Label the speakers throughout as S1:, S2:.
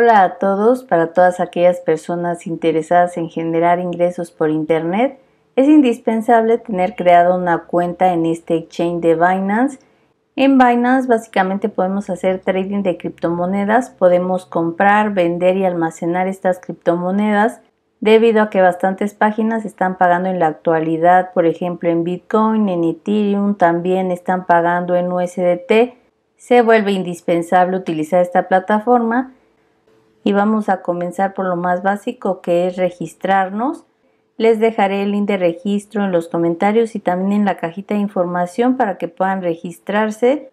S1: Hola a todos, para todas aquellas personas interesadas en generar ingresos por Internet, es indispensable tener creado una cuenta en este exchange de Binance. En Binance básicamente podemos hacer trading de criptomonedas, podemos comprar, vender y almacenar estas criptomonedas debido a que bastantes páginas están pagando en la actualidad, por ejemplo en Bitcoin, en Ethereum, también están pagando en USDT. Se vuelve indispensable utilizar esta plataforma y vamos a comenzar por lo más básico que es registrarnos. Les dejaré el link de registro en los comentarios y también en la cajita de información para que puedan registrarse.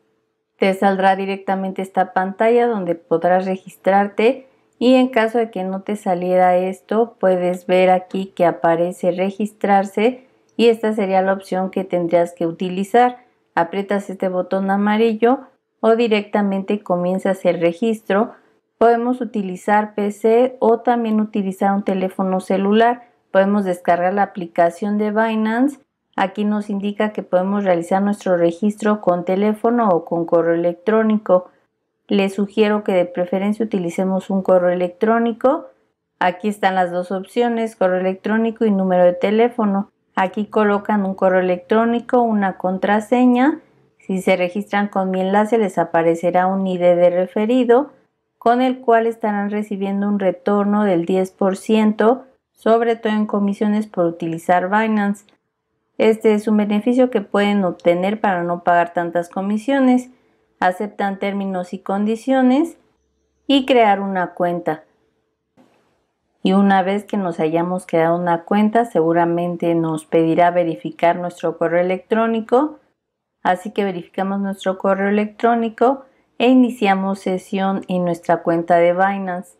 S1: Te saldrá directamente esta pantalla donde podrás registrarte y en caso de que no te saliera esto puedes ver aquí que aparece registrarse y esta sería la opción que tendrías que utilizar. Aprietas este botón amarillo o directamente comienzas el registro Podemos utilizar PC o también utilizar un teléfono celular. Podemos descargar la aplicación de Binance. Aquí nos indica que podemos realizar nuestro registro con teléfono o con correo electrónico. Les sugiero que de preferencia utilicemos un correo electrónico. Aquí están las dos opciones, correo electrónico y número de teléfono. Aquí colocan un correo electrónico, una contraseña. Si se registran con mi enlace les aparecerá un ID de referido con el cual estarán recibiendo un retorno del 10%, sobre todo en comisiones por utilizar Binance. Este es un beneficio que pueden obtener para no pagar tantas comisiones. Aceptan términos y condiciones y crear una cuenta. Y una vez que nos hayamos creado una cuenta, seguramente nos pedirá verificar nuestro correo electrónico. Así que verificamos nuestro correo electrónico e iniciamos sesión en nuestra cuenta de Binance.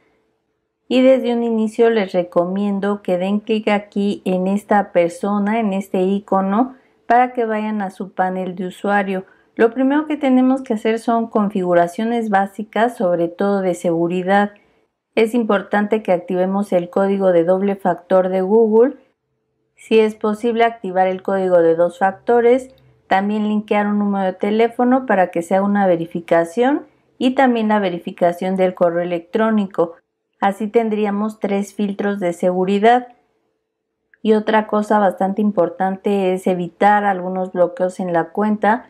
S1: Y desde un inicio les recomiendo que den clic aquí en esta persona, en este icono, para que vayan a su panel de usuario. Lo primero que tenemos que hacer son configuraciones básicas, sobre todo de seguridad. Es importante que activemos el código de doble factor de Google. Si es posible activar el código de dos factores también linkear un número de teléfono para que sea una verificación y también la verificación del correo electrónico. Así tendríamos tres filtros de seguridad. Y otra cosa bastante importante es evitar algunos bloqueos en la cuenta.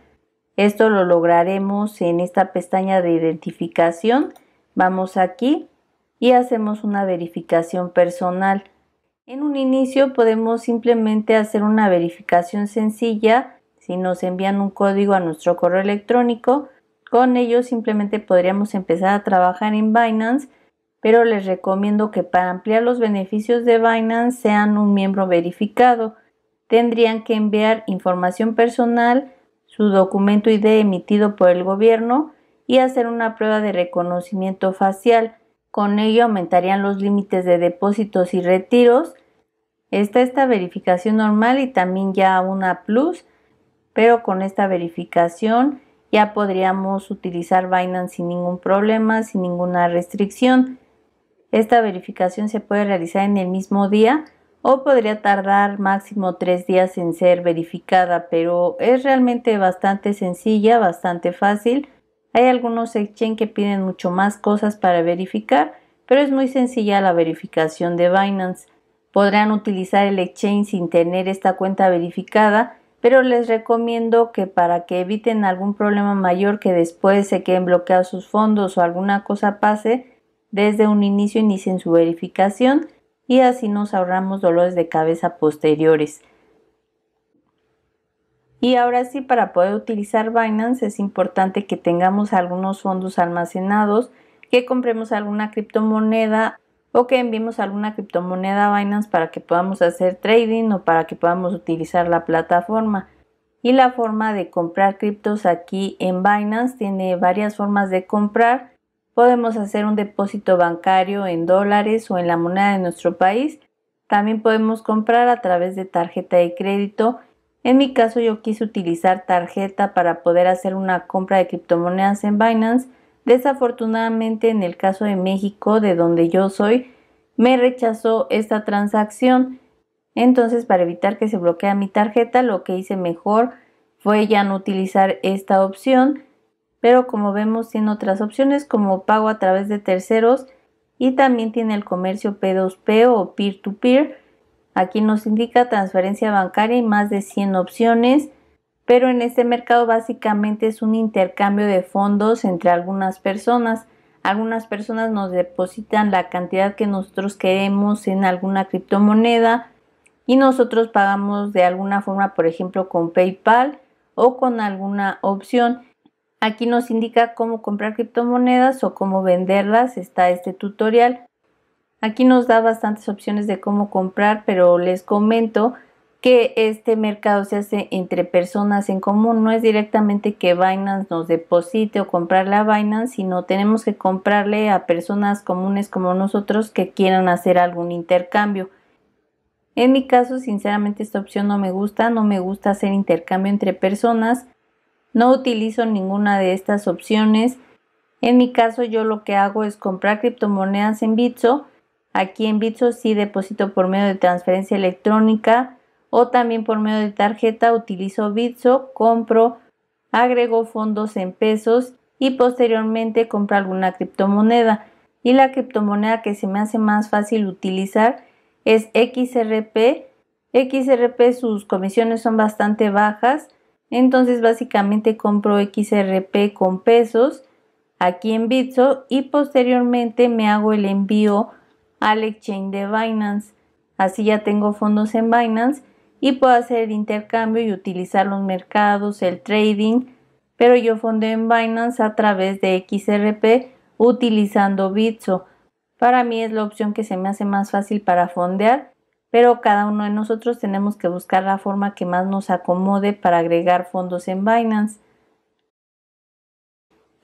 S1: Esto lo lograremos en esta pestaña de identificación. Vamos aquí y hacemos una verificación personal. En un inicio podemos simplemente hacer una verificación sencilla si nos envían un código a nuestro correo electrónico, con ello simplemente podríamos empezar a trabajar en Binance, pero les recomiendo que para ampliar los beneficios de Binance sean un miembro verificado. Tendrían que enviar información personal, su documento ID emitido por el gobierno y hacer una prueba de reconocimiento facial. Con ello aumentarían los límites de depósitos y retiros. Está esta verificación normal y también ya una plus pero con esta verificación ya podríamos utilizar Binance sin ningún problema, sin ninguna restricción. Esta verificación se puede realizar en el mismo día o podría tardar máximo tres días en ser verificada, pero es realmente bastante sencilla, bastante fácil. Hay algunos exchange que piden mucho más cosas para verificar, pero es muy sencilla la verificación de Binance. Podrán utilizar el exchange sin tener esta cuenta verificada pero les recomiendo que para que eviten algún problema mayor que después se queden bloqueados sus fondos o alguna cosa pase, desde un inicio inicien su verificación y así nos ahorramos dolores de cabeza posteriores. Y ahora sí, para poder utilizar Binance es importante que tengamos algunos fondos almacenados, que compremos alguna criptomoneda o que enviemos alguna criptomoneda a Binance para que podamos hacer trading o para que podamos utilizar la plataforma. Y la forma de comprar criptos aquí en Binance tiene varias formas de comprar. Podemos hacer un depósito bancario en dólares o en la moneda de nuestro país. También podemos comprar a través de tarjeta de crédito. En mi caso yo quise utilizar tarjeta para poder hacer una compra de criptomonedas en Binance Desafortunadamente en el caso de México, de donde yo soy, me rechazó esta transacción. Entonces, para evitar que se bloquee mi tarjeta, lo que hice mejor fue ya no utilizar esta opción. Pero como vemos, tiene otras opciones como pago a través de terceros y también tiene el comercio P2P o peer-to-peer. -peer. Aquí nos indica transferencia bancaria y más de 100 opciones pero en este mercado básicamente es un intercambio de fondos entre algunas personas. Algunas personas nos depositan la cantidad que nosotros queremos en alguna criptomoneda y nosotros pagamos de alguna forma, por ejemplo, con PayPal o con alguna opción. Aquí nos indica cómo comprar criptomonedas o cómo venderlas, está este tutorial. Aquí nos da bastantes opciones de cómo comprar, pero les comento que este mercado se hace entre personas en común. No es directamente que Binance nos deposite o comprarle a Binance, sino tenemos que comprarle a personas comunes como nosotros que quieran hacer algún intercambio. En mi caso, sinceramente, esta opción no me gusta. No me gusta hacer intercambio entre personas. No utilizo ninguna de estas opciones. En mi caso, yo lo que hago es comprar criptomonedas en Bitso. Aquí en Bitso sí deposito por medio de transferencia electrónica o también por medio de tarjeta utilizo Bitso, compro, agrego fondos en pesos y posteriormente compro alguna criptomoneda. Y la criptomoneda que se me hace más fácil utilizar es XRP. XRP sus comisiones son bastante bajas, entonces básicamente compro XRP con pesos aquí en Bitso y posteriormente me hago el envío al exchange de Binance. Así ya tengo fondos en Binance y puedo hacer el intercambio y utilizar los mercados, el trading, pero yo fondeo en Binance a través de XRP utilizando Bitso. Para mí es la opción que se me hace más fácil para fondear, pero cada uno de nosotros tenemos que buscar la forma que más nos acomode para agregar fondos en Binance.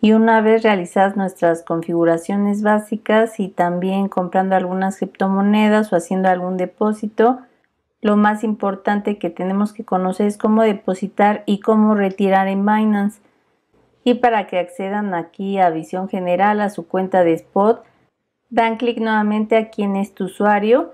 S1: Y una vez realizadas nuestras configuraciones básicas y también comprando algunas criptomonedas o haciendo algún depósito, lo más importante que tenemos que conocer es cómo depositar y cómo retirar en Binance. Y para que accedan aquí a visión general a su cuenta de spot, dan clic nuevamente aquí en este usuario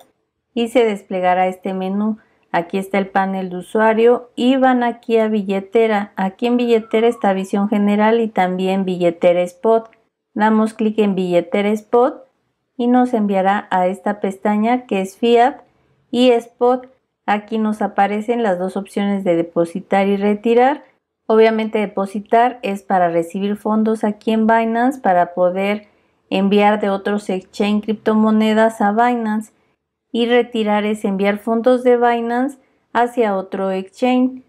S1: y se desplegará este menú. Aquí está el panel de usuario y van aquí a billetera. Aquí en billetera está visión general y también billetera spot. Damos clic en billetera spot y nos enviará a esta pestaña que es fiat y spot. Aquí nos aparecen las dos opciones de depositar y retirar. Obviamente depositar es para recibir fondos aquí en Binance para poder enviar de otros exchange criptomonedas a Binance y retirar es enviar fondos de Binance hacia otro exchange.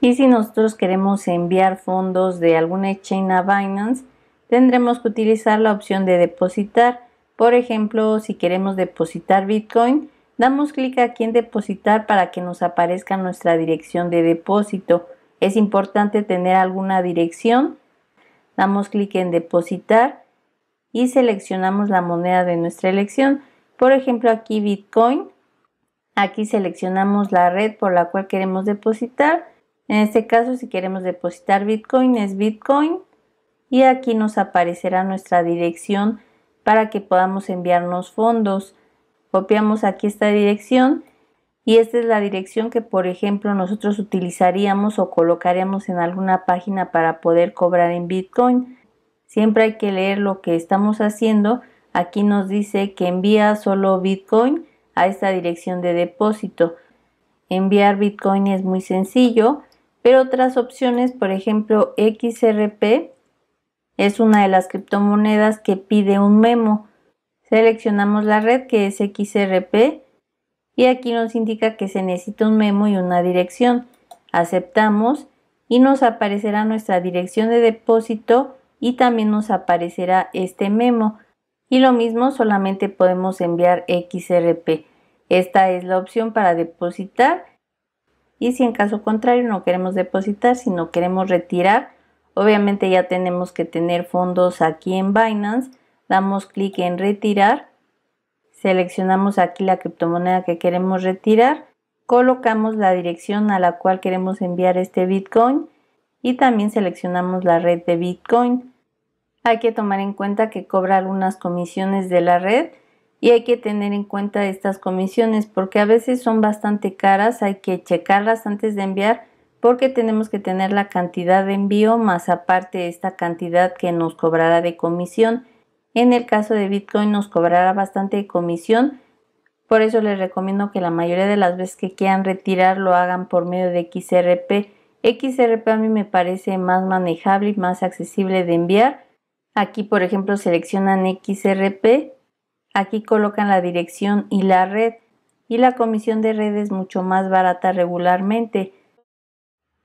S1: Y si nosotros queremos enviar fondos de algún exchange a Binance, tendremos que utilizar la opción de depositar. Por ejemplo, si queremos depositar Bitcoin, Damos clic aquí en depositar para que nos aparezca nuestra dirección de depósito. Es importante tener alguna dirección. Damos clic en depositar y seleccionamos la moneda de nuestra elección. Por ejemplo, aquí Bitcoin. Aquí seleccionamos la red por la cual queremos depositar. En este caso, si queremos depositar Bitcoin, es Bitcoin. Y aquí nos aparecerá nuestra dirección para que podamos enviarnos fondos. Copiamos aquí esta dirección y esta es la dirección que por ejemplo nosotros utilizaríamos o colocaríamos en alguna página para poder cobrar en Bitcoin. Siempre hay que leer lo que estamos haciendo. Aquí nos dice que envía solo Bitcoin a esta dirección de depósito. Enviar Bitcoin es muy sencillo, pero otras opciones, por ejemplo XRP, es una de las criptomonedas que pide un memo. Seleccionamos la red que es XRP y aquí nos indica que se necesita un memo y una dirección. Aceptamos y nos aparecerá nuestra dirección de depósito y también nos aparecerá este memo. Y lo mismo solamente podemos enviar XRP. Esta es la opción para depositar y si en caso contrario no queremos depositar, sino queremos retirar, obviamente ya tenemos que tener fondos aquí en Binance damos clic en retirar, seleccionamos aquí la criptomoneda que queremos retirar, colocamos la dirección a la cual queremos enviar este Bitcoin y también seleccionamos la red de Bitcoin. Hay que tomar en cuenta que cobra algunas comisiones de la red y hay que tener en cuenta estas comisiones porque a veces son bastante caras, hay que checarlas antes de enviar porque tenemos que tener la cantidad de envío más aparte esta cantidad que nos cobrará de comisión. En el caso de Bitcoin nos cobrará bastante comisión, por eso les recomiendo que la mayoría de las veces que quieran retirar lo hagan por medio de XRP. XRP a mí me parece más manejable y más accesible de enviar. Aquí, por ejemplo, seleccionan XRP, aquí colocan la dirección y la red y la comisión de red es mucho más barata regularmente.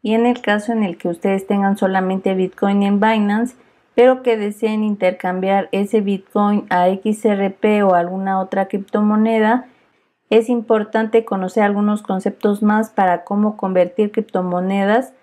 S1: Y en el caso en el que ustedes tengan solamente Bitcoin en Binance, pero que deseen intercambiar ese Bitcoin a XRP o alguna otra criptomoneda, es importante conocer algunos conceptos más para cómo convertir criptomonedas.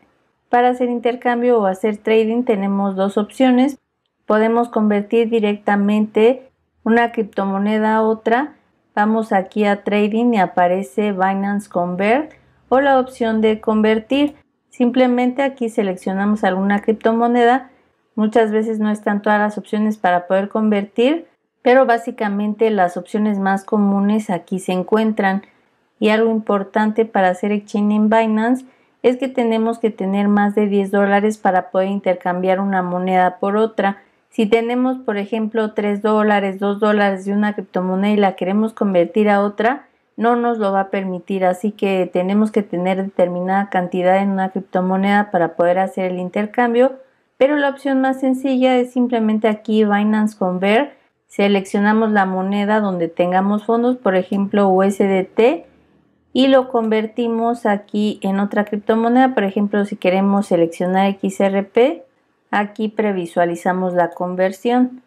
S1: Para hacer intercambio o hacer trading tenemos dos opciones. Podemos convertir directamente una criptomoneda a otra. Vamos aquí a trading y aparece Binance Convert o la opción de convertir. Simplemente aquí seleccionamos alguna criptomoneda Muchas veces no están todas las opciones para poder convertir, pero básicamente las opciones más comunes aquí se encuentran. Y algo importante para hacer exchange en Binance es que tenemos que tener más de 10 dólares para poder intercambiar una moneda por otra. Si tenemos, por ejemplo, 3 dólares, 2 dólares de una criptomoneda y la queremos convertir a otra, no nos lo va a permitir, así que tenemos que tener determinada cantidad en una criptomoneda para poder hacer el intercambio pero la opción más sencilla es simplemente aquí Binance Convert, seleccionamos la moneda donde tengamos fondos, por ejemplo USDT, y lo convertimos aquí en otra criptomoneda, por ejemplo si queremos seleccionar XRP, aquí previsualizamos la conversión.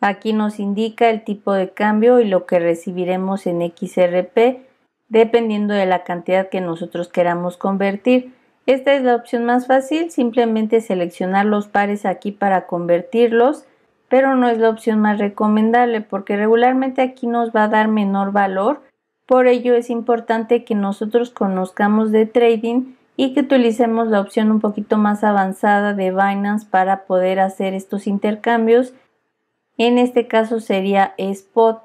S1: Aquí nos indica el tipo de cambio y lo que recibiremos en XRP dependiendo de la cantidad que nosotros queramos convertir. Esta es la opción más fácil, simplemente seleccionar los pares aquí para convertirlos, pero no es la opción más recomendable porque regularmente aquí nos va a dar menor valor, por ello es importante que nosotros conozcamos de trading y que utilicemos la opción un poquito más avanzada de Binance para poder hacer estos intercambios. En este caso sería Spot.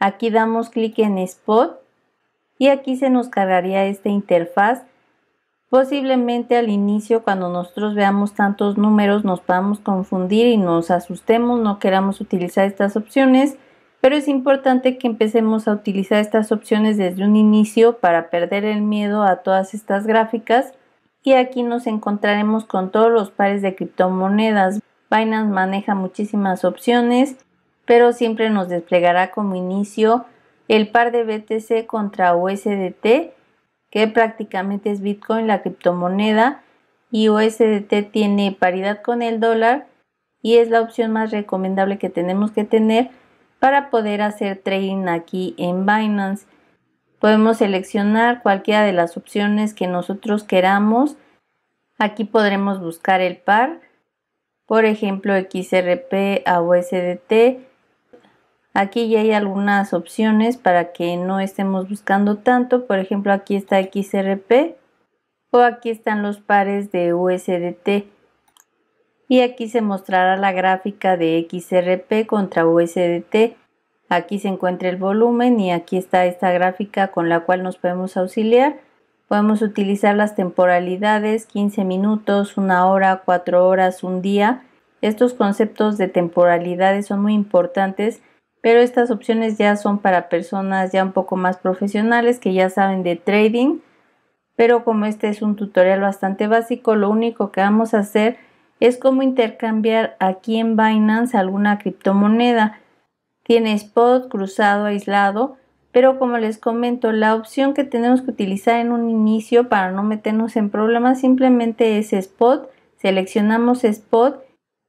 S1: Aquí damos clic en Spot y aquí se nos cargaría esta interfaz Posiblemente al inicio, cuando nosotros veamos tantos números, nos podamos confundir y nos asustemos, no queramos utilizar estas opciones, pero es importante que empecemos a utilizar estas opciones desde un inicio para perder el miedo a todas estas gráficas y aquí nos encontraremos con todos los pares de criptomonedas. Binance maneja muchísimas opciones, pero siempre nos desplegará como inicio el par de BTC contra USDT que prácticamente es Bitcoin, la criptomoneda, y USDT tiene paridad con el dólar y es la opción más recomendable que tenemos que tener para poder hacer trading aquí en Binance. Podemos seleccionar cualquiera de las opciones que nosotros queramos. Aquí podremos buscar el par, por ejemplo XRP a USDT Aquí ya hay algunas opciones para que no estemos buscando tanto. Por ejemplo, aquí está XRP o aquí están los pares de USDT. Y aquí se mostrará la gráfica de XRP contra USDT. Aquí se encuentra el volumen y aquí está esta gráfica con la cual nos podemos auxiliar. Podemos utilizar las temporalidades, 15 minutos, una hora, 4 horas, un día. Estos conceptos de temporalidades son muy importantes pero estas opciones ya son para personas ya un poco más profesionales que ya saben de trading, pero como este es un tutorial bastante básico, lo único que vamos a hacer es cómo intercambiar aquí en Binance alguna criptomoneda. Tiene spot, cruzado, aislado, pero como les comento, la opción que tenemos que utilizar en un inicio para no meternos en problemas simplemente es spot, seleccionamos spot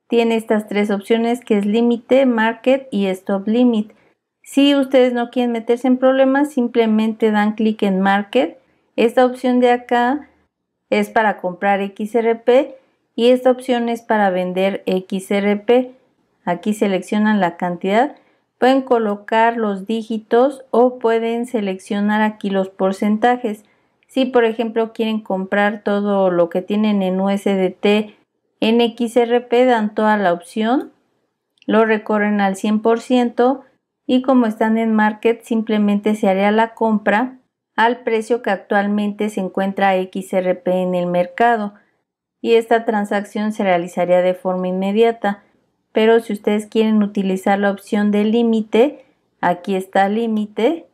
S1: tiene estas tres opciones que es límite, market y stop limit. Si ustedes no quieren meterse en problemas, simplemente dan clic en market. Esta opción de acá es para comprar XRP y esta opción es para vender XRP. Aquí seleccionan la cantidad, pueden colocar los dígitos o pueden seleccionar aquí los porcentajes. Si por ejemplo quieren comprar todo lo que tienen en USDT en XRP dan toda la opción, lo recorren al 100% y como están en market simplemente se haría la compra al precio que actualmente se encuentra XRP en el mercado y esta transacción se realizaría de forma inmediata. Pero si ustedes quieren utilizar la opción de límite, aquí está límite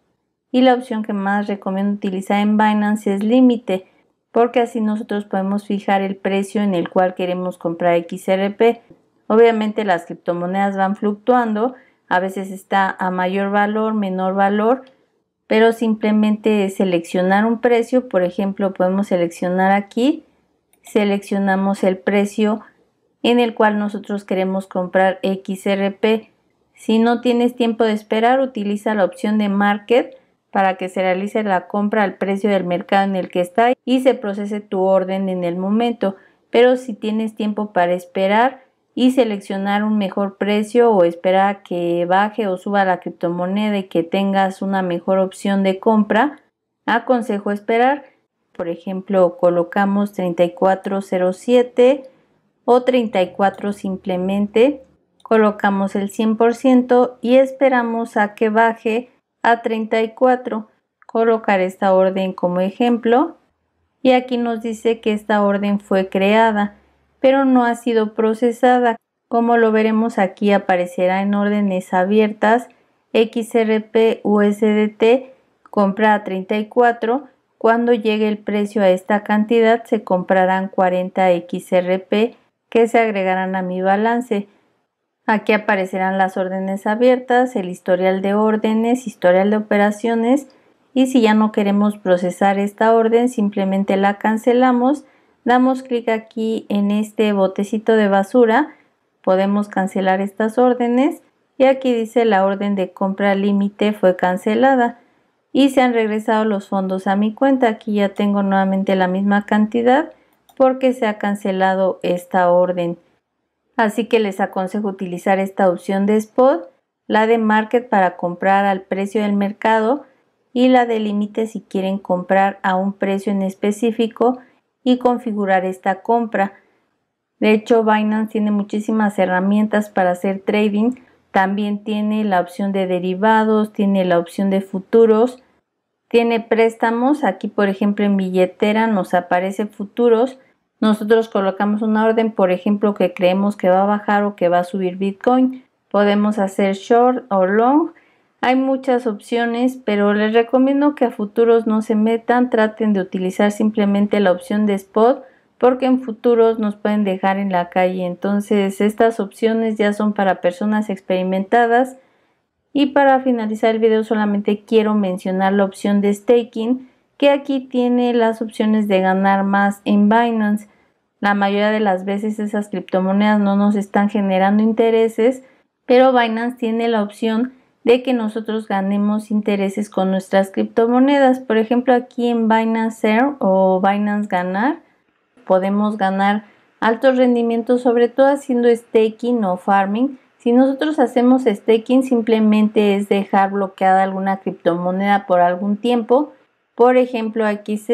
S1: y la opción que más recomiendo utilizar en Binance es límite porque así nosotros podemos fijar el precio en el cual queremos comprar XRP. Obviamente las criptomonedas van fluctuando, a veces está a mayor valor, menor valor, pero simplemente seleccionar un precio, por ejemplo, podemos seleccionar aquí, seleccionamos el precio en el cual nosotros queremos comprar XRP. Si no tienes tiempo de esperar, utiliza la opción de Market para que se realice la compra al precio del mercado en el que está y se procese tu orden en el momento. Pero si tienes tiempo para esperar y seleccionar un mejor precio o esperar a que baje o suba la criptomoneda y que tengas una mejor opción de compra, aconsejo esperar. Por ejemplo, colocamos 3407 o 34 simplemente, colocamos el 100% y esperamos a que baje a 34. Colocar esta orden como ejemplo. Y aquí nos dice que esta orden fue creada, pero no ha sido procesada. Como lo veremos aquí aparecerá en órdenes abiertas XRP USDT compra a 34. Cuando llegue el precio a esta cantidad se comprarán 40 XRP que se agregarán a mi balance. Aquí aparecerán las órdenes abiertas, el historial de órdenes, historial de operaciones y si ya no queremos procesar esta orden simplemente la cancelamos. Damos clic aquí en este botecito de basura, podemos cancelar estas órdenes y aquí dice la orden de compra límite fue cancelada y se han regresado los fondos a mi cuenta. Aquí ya tengo nuevamente la misma cantidad porque se ha cancelado esta orden así que les aconsejo utilizar esta opción de spot, la de market para comprar al precio del mercado y la de límite si quieren comprar a un precio en específico y configurar esta compra. De hecho, Binance tiene muchísimas herramientas para hacer trading. También tiene la opción de derivados, tiene la opción de futuros, tiene préstamos. Aquí, por ejemplo, en billetera nos aparece futuros nosotros colocamos una orden, por ejemplo, que creemos que va a bajar o que va a subir Bitcoin. Podemos hacer short o long. Hay muchas opciones, pero les recomiendo que a futuros no se metan, traten de utilizar simplemente la opción de spot porque en futuros nos pueden dejar en la calle. Entonces, estas opciones ya son para personas experimentadas. Y para finalizar el video solamente quiero mencionar la opción de staking que aquí tiene las opciones de ganar más en Binance. La mayoría de las veces esas criptomonedas no nos están generando intereses, pero Binance tiene la opción de que nosotros ganemos intereses con nuestras criptomonedas. Por ejemplo, aquí en Binance Air o Binance Ganar podemos ganar altos rendimientos, sobre todo haciendo staking o farming. Si nosotros hacemos staking, simplemente es dejar bloqueada alguna criptomoneda por algún tiempo por ejemplo, aquí está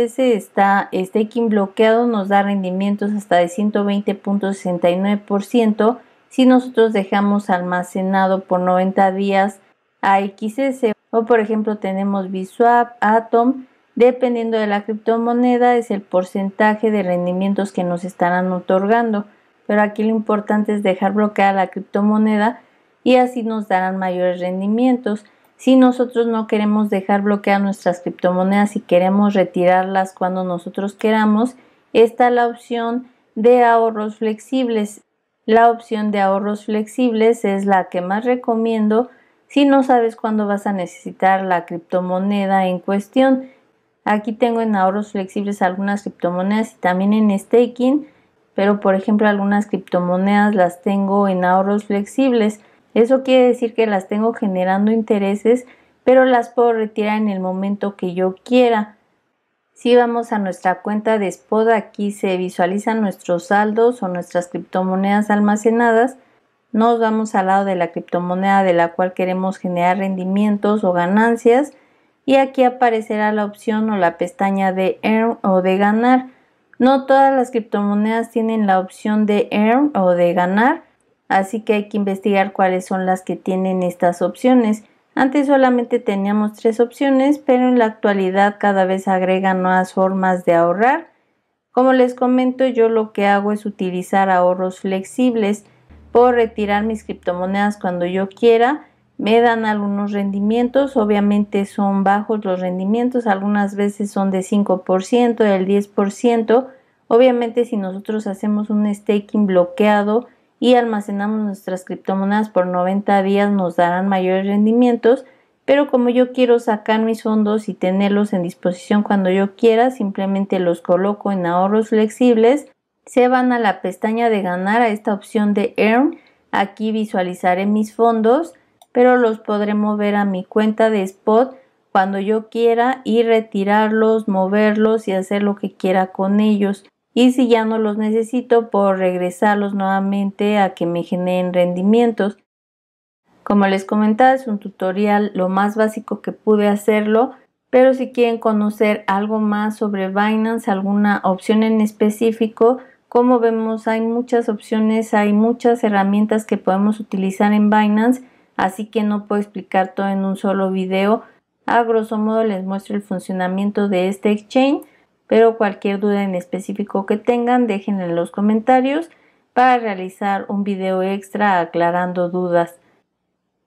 S1: staking este bloqueado, nos da rendimientos hasta de 120.69%. Si nosotros dejamos almacenado por 90 días a XS o por ejemplo tenemos Biswap, Atom, dependiendo de la criptomoneda es el porcentaje de rendimientos que nos estarán otorgando. Pero aquí lo importante es dejar bloqueada la criptomoneda y así nos darán mayores rendimientos. Si nosotros no queremos dejar bloquear nuestras criptomonedas y queremos retirarlas cuando nosotros queramos, está la opción de ahorros flexibles. La opción de ahorros flexibles es la que más recomiendo si no sabes cuándo vas a necesitar la criptomoneda en cuestión. Aquí tengo en ahorros flexibles algunas criptomonedas y también en staking, pero por ejemplo algunas criptomonedas las tengo en ahorros flexibles. Eso quiere decir que las tengo generando intereses, pero las puedo retirar en el momento que yo quiera. Si vamos a nuestra cuenta de SPOD, aquí se visualizan nuestros saldos o nuestras criptomonedas almacenadas. Nos vamos al lado de la criptomoneda de la cual queremos generar rendimientos o ganancias y aquí aparecerá la opción o la pestaña de earn o de ganar. No todas las criptomonedas tienen la opción de earn o de ganar así que hay que investigar cuáles son las que tienen estas opciones. Antes solamente teníamos tres opciones, pero en la actualidad cada vez agregan nuevas formas de ahorrar. Como les comento, yo lo que hago es utilizar ahorros flexibles. Puedo retirar mis criptomonedas cuando yo quiera. Me dan algunos rendimientos, obviamente son bajos los rendimientos, algunas veces son de 5%, del 10%. Obviamente si nosotros hacemos un staking bloqueado, y almacenamos nuestras criptomonedas por 90 días nos darán mayores rendimientos, pero como yo quiero sacar mis fondos y tenerlos en disposición cuando yo quiera, simplemente los coloco en ahorros flexibles, se van a la pestaña de ganar a esta opción de earn, aquí visualizaré mis fondos, pero los podré mover a mi cuenta de spot cuando yo quiera y retirarlos, moverlos y hacer lo que quiera con ellos y si ya no los necesito, por regresarlos nuevamente a que me generen rendimientos. Como les comentaba, es un tutorial lo más básico que pude hacerlo, pero si quieren conocer algo más sobre Binance, alguna opción en específico, como vemos hay muchas opciones, hay muchas herramientas que podemos utilizar en Binance, así que no puedo explicar todo en un solo video. A grosso modo les muestro el funcionamiento de este exchange pero cualquier duda en específico que tengan dejen en los comentarios para realizar un video extra aclarando dudas.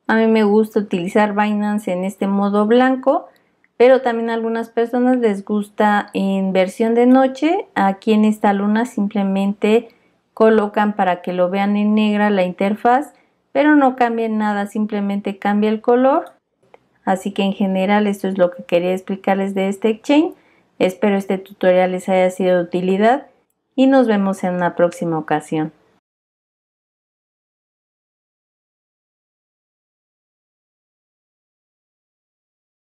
S1: A mí me gusta utilizar Binance en este modo blanco, pero también a algunas personas les gusta en versión de noche. Aquí en esta luna simplemente colocan para que lo vean en negra la interfaz, pero no cambien nada, simplemente cambia el color. Así que en general esto es lo que quería explicarles de este exchange. Espero este tutorial les haya sido de utilidad y nos vemos en una próxima ocasión.